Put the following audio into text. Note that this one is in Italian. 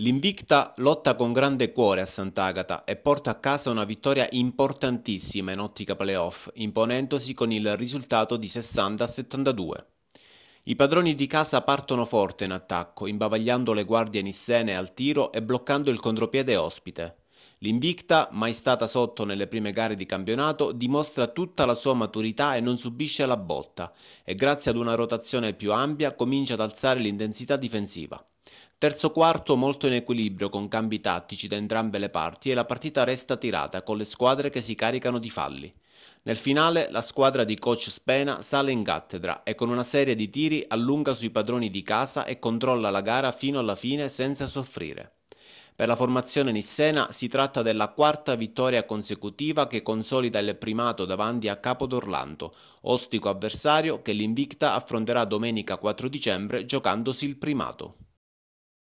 L'Invicta lotta con grande cuore a Sant'Agata e porta a casa una vittoria importantissima in ottica playoff, imponendosi con il risultato di 60-72. I padroni di casa partono forte in attacco, imbavagliando le guardie nissene al tiro e bloccando il contropiede ospite. L'invicta, mai stata sotto nelle prime gare di campionato, dimostra tutta la sua maturità e non subisce la botta e grazie ad una rotazione più ampia comincia ad alzare l'intensità difensiva. Terzo quarto molto in equilibrio con cambi tattici da entrambe le parti e la partita resta tirata con le squadre che si caricano di falli. Nel finale la squadra di coach Spena sale in cattedra e con una serie di tiri allunga sui padroni di casa e controlla la gara fino alla fine senza soffrire. Per la formazione nissena si tratta della quarta vittoria consecutiva che consolida il primato davanti a Capodorlanto, ostico avversario che l'invicta affronterà domenica 4 dicembre giocandosi il primato.